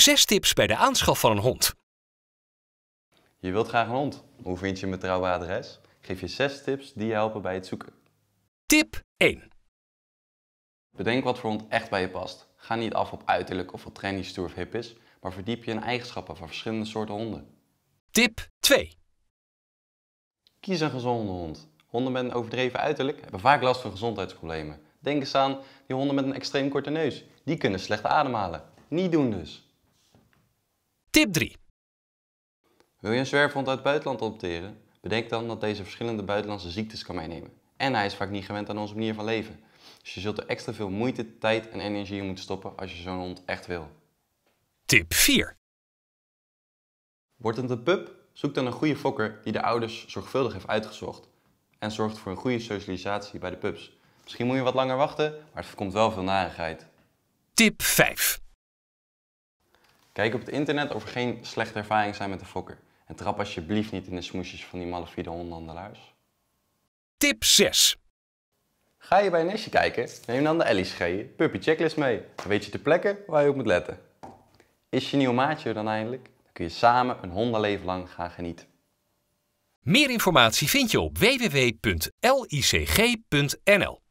Zes tips bij de aanschaf van een hond. Je wilt graag een hond. Hoe vind je een betrouwbaar adres? geef je zes tips die je helpen bij het zoeken. Tip 1. Bedenk wat voor hond echt bij je past. Ga niet af op uiterlijk of wat trendy stoer of hip is, maar verdiep je in eigenschappen van verschillende soorten honden. Tip 2. Kies een gezonde hond. Honden met een overdreven uiterlijk hebben vaak last van gezondheidsproblemen. Denk eens aan die honden met een extreem korte neus. Die kunnen slecht ademhalen. Niet doen dus. Tip 3. Wil je een zwerfhond uit het buitenland adopteren? Bedenk dan dat deze verschillende buitenlandse ziektes kan meenemen. En hij is vaak niet gewend aan onze manier van leven. Dus je zult er extra veel moeite, tijd en energie in moeten stoppen als je zo'n hond echt wil. Tip 4. Wordt het een pup? Zoek dan een goede fokker die de ouders zorgvuldig heeft uitgezocht. En zorgt voor een goede socialisatie bij de pups. Misschien moet je wat langer wachten, maar het voorkomt wel veel narigheid. Tip 5. Kijk op het internet of er geen slechte ervaringen zijn met de fokker. En trap alsjeblieft niet in de smoesjes van die malafide hondenhandelaars. Tip 6. Ga je bij een nestje kijken? Neem dan de LSG Puppy Checklist mee. Dan weet je de plekken waar je op moet letten. Is je nieuwe maatje er dan eindelijk? Dan kun je samen een hondenleven lang gaan genieten. Meer informatie vind je op www.licg.nl